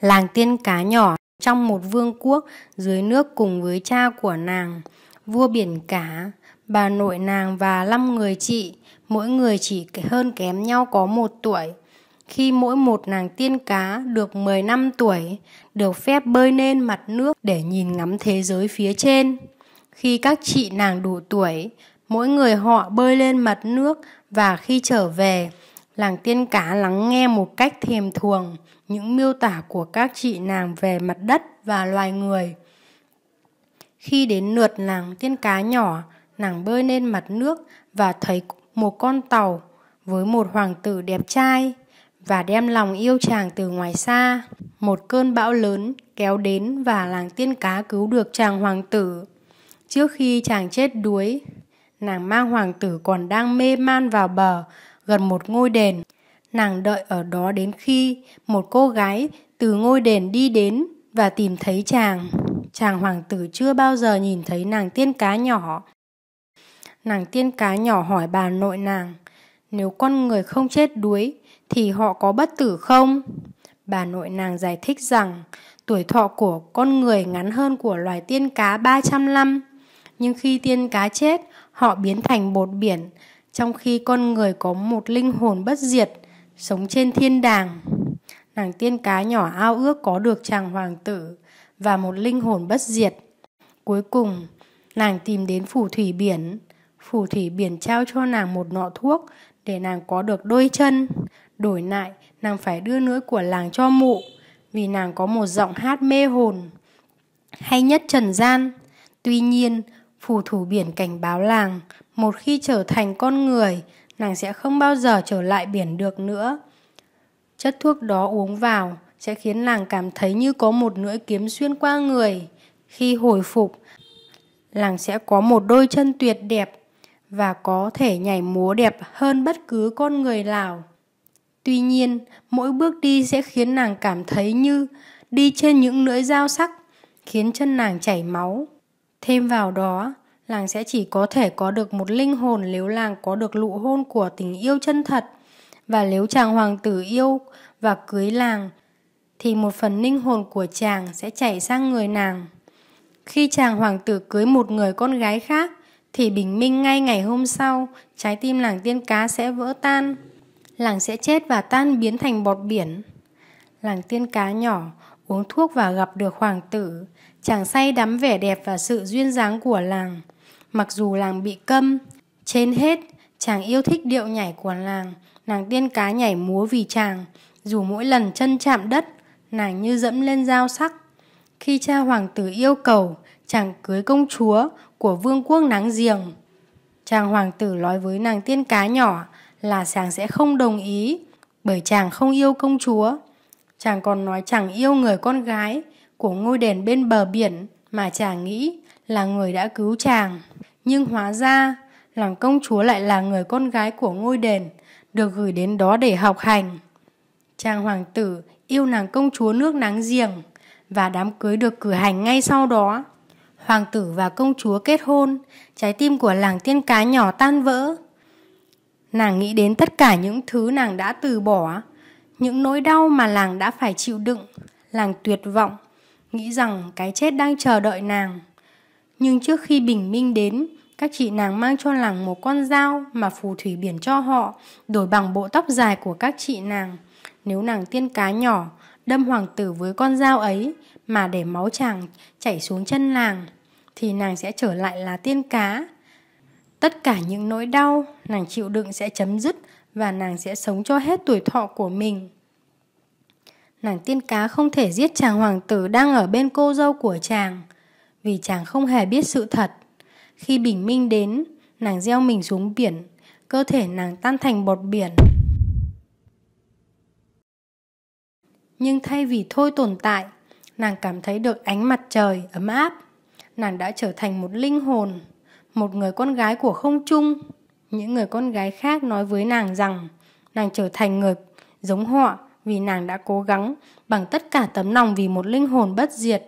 làng tiên cá nhỏ trong một vương quốc dưới nước cùng với cha của nàng, vua biển cá, bà nội nàng và năm người chị, mỗi người chỉ hơn kém nhau có một tuổi. Khi mỗi một nàng tiên cá được năm tuổi, được phép bơi lên mặt nước để nhìn ngắm thế giới phía trên. Khi các chị nàng đủ tuổi, mỗi người họ bơi lên mặt nước và khi trở về, Làng tiên cá lắng nghe một cách thèm thuồng những miêu tả của các chị nàng về mặt đất và loài người. Khi đến lượt làng tiên cá nhỏ, nàng bơi lên mặt nước và thấy một con tàu với một hoàng tử đẹp trai và đem lòng yêu chàng từ ngoài xa. Một cơn bão lớn kéo đến và làng tiên cá cứu được chàng hoàng tử. Trước khi chàng chết đuối, nàng mang hoàng tử còn đang mê man vào bờ gần một ngôi đền. Nàng đợi ở đó đến khi một cô gái từ ngôi đền đi đến và tìm thấy chàng. Chàng hoàng tử chưa bao giờ nhìn thấy nàng tiên cá nhỏ. Nàng tiên cá nhỏ hỏi bà nội nàng, nếu con người không chết đuối thì họ có bất tử không? Bà nội nàng giải thích rằng tuổi thọ của con người ngắn hơn của loài tiên cá 300 năm. Nhưng khi tiên cá chết, họ biến thành bột biển, trong khi con người có một linh hồn bất diệt sống trên thiên đàng nàng tiên cá nhỏ ao ước có được chàng hoàng tử và một linh hồn bất diệt cuối cùng nàng tìm đến phù thủy biển phù thủy biển trao cho nàng một nọ thuốc để nàng có được đôi chân đổi lại nàng phải đưa nữ của làng cho mụ vì nàng có một giọng hát mê hồn hay nhất trần gian tuy nhiên phù thủ biển cảnh báo làng một khi trở thành con người nàng sẽ không bao giờ trở lại biển được nữa chất thuốc đó uống vào sẽ khiến nàng cảm thấy như có một lưỡi kiếm xuyên qua người khi hồi phục làng sẽ có một đôi chân tuyệt đẹp và có thể nhảy múa đẹp hơn bất cứ con người nào tuy nhiên mỗi bước đi sẽ khiến nàng cảm thấy như đi trên những lưỡi dao sắc khiến chân nàng chảy máu Thêm vào đó, làng sẽ chỉ có thể có được một linh hồn nếu làng có được lụ hôn của tình yêu chân thật. Và nếu chàng hoàng tử yêu và cưới làng, thì một phần linh hồn của chàng sẽ chảy sang người nàng. Khi chàng hoàng tử cưới một người con gái khác, thì bình minh ngay ngày hôm sau, trái tim làng tiên cá sẽ vỡ tan. Làng sẽ chết và tan biến thành bọt biển. Làng tiên cá nhỏ uống thuốc và gặp được hoàng tử, chàng say đắm vẻ đẹp và sự duyên dáng của làng. Mặc dù làng bị câm, trên hết chàng yêu thích điệu nhảy của làng, nàng tiên cá nhảy múa vì chàng, dù mỗi lần chân chạm đất, nàng như dẫm lên dao sắc. Khi cha hoàng tử yêu cầu, chàng cưới công chúa của vương quốc nắng giềng. Chàng hoàng tử nói với nàng tiên cá nhỏ là chàng sẽ không đồng ý bởi chàng không yêu công chúa. Chàng còn nói chàng yêu người con gái của ngôi đền bên bờ biển mà chàng nghĩ là người đã cứu chàng. Nhưng hóa ra, làng công chúa lại là người con gái của ngôi đền, được gửi đến đó để học hành. Chàng hoàng tử yêu nàng công chúa nước nắng giềng và đám cưới được cử hành ngay sau đó. Hoàng tử và công chúa kết hôn, trái tim của làng tiên cá nhỏ tan vỡ. Nàng nghĩ đến tất cả những thứ nàng đã từ bỏ những nỗi đau mà làng đã phải chịu đựng làng tuyệt vọng nghĩ rằng cái chết đang chờ đợi nàng nhưng trước khi bình minh đến các chị nàng mang cho làng một con dao mà phù thủy biển cho họ đổi bằng bộ tóc dài của các chị nàng nếu nàng tiên cá nhỏ đâm hoàng tử với con dao ấy mà để máu chàng chảy xuống chân làng thì nàng sẽ trở lại là tiên cá tất cả những nỗi đau nàng chịu đựng sẽ chấm dứt và nàng sẽ sống cho hết tuổi thọ của mình. Nàng tiên cá không thể giết chàng hoàng tử đang ở bên cô dâu của chàng vì chàng không hề biết sự thật. Khi bình minh đến, nàng gieo mình xuống biển, cơ thể nàng tan thành bọt biển. Nhưng thay vì thôi tồn tại, nàng cảm thấy được ánh mặt trời ấm áp. Nàng đã trở thành một linh hồn, một người con gái của không trung, những người con gái khác nói với nàng rằng nàng trở thành người giống họ vì nàng đã cố gắng bằng tất cả tấm lòng vì một linh hồn bất diệt.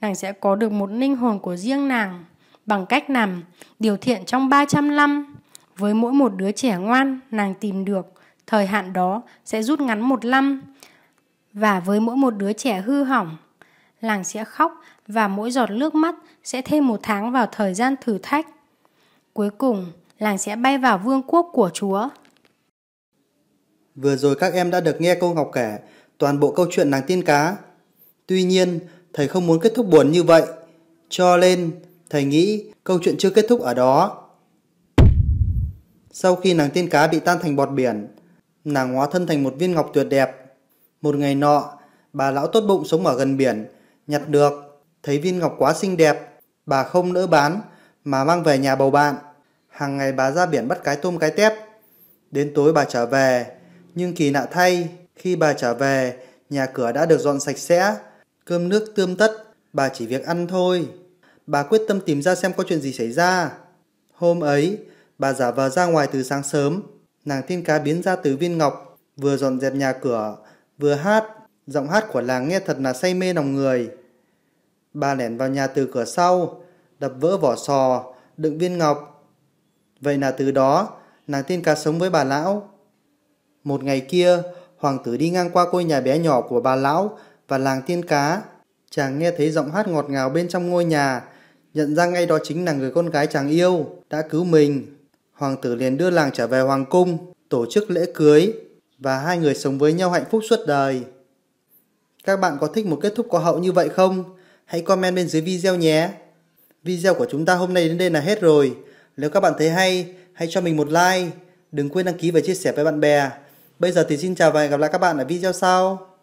Nàng sẽ có được một linh hồn của riêng nàng bằng cách nằm điều thiện trong 300 năm. Với mỗi một đứa trẻ ngoan nàng tìm được, thời hạn đó sẽ rút ngắn một năm. Và với mỗi một đứa trẻ hư hỏng, nàng sẽ khóc và mỗi giọt nước mắt sẽ thêm một tháng vào thời gian thử thách. Cuối cùng, làng sẽ bay vào vương quốc của Chúa. Vừa rồi các em đã được nghe cô Ngọc kể toàn bộ câu chuyện nàng tiên cá. Tuy nhiên, thầy không muốn kết thúc buồn như vậy. Cho nên, thầy nghĩ câu chuyện chưa kết thúc ở đó. Sau khi nàng tiên cá bị tan thành bọt biển, nàng hóa thân thành một viên ngọc tuyệt đẹp. Một ngày nọ, bà lão tốt bụng sống ở gần biển, nhặt được, thấy viên ngọc quá xinh đẹp, bà không nỡ bán mà mang về nhà bầu bạn hàng ngày bà ra biển bắt cái tôm cái tép. Đến tối bà trở về, nhưng kỳ lạ thay, khi bà trở về, nhà cửa đã được dọn sạch sẽ, cơm nước tươm tất, bà chỉ việc ăn thôi. Bà quyết tâm tìm ra xem có chuyện gì xảy ra. Hôm ấy, bà giả vờ ra ngoài từ sáng sớm, nàng tiên cá biến ra từ viên ngọc, vừa dọn dẹp nhà cửa, vừa hát, giọng hát của làng nghe thật là say mê lòng người. Bà lẻn vào nhà từ cửa sau, đập vỡ vỏ sò, đựng viên ngọc, Vậy là từ đó, nàng tiên cá sống với bà lão. Một ngày kia, hoàng tử đi ngang qua ngôi nhà bé nhỏ của bà lão và làng tiên cá. Chàng nghe thấy giọng hát ngọt ngào bên trong ngôi nhà, nhận ra ngay đó chính là người con gái chàng yêu, đã cứu mình. Hoàng tử liền đưa làng trở về hoàng cung, tổ chức lễ cưới và hai người sống với nhau hạnh phúc suốt đời. Các bạn có thích một kết thúc có hậu như vậy không? Hãy comment bên dưới video nhé. Video của chúng ta hôm nay đến đây là hết rồi. Nếu các bạn thấy hay, hãy cho mình một like. Đừng quên đăng ký và chia sẻ với bạn bè. Bây giờ thì xin chào và hẹn gặp lại các bạn ở video sau.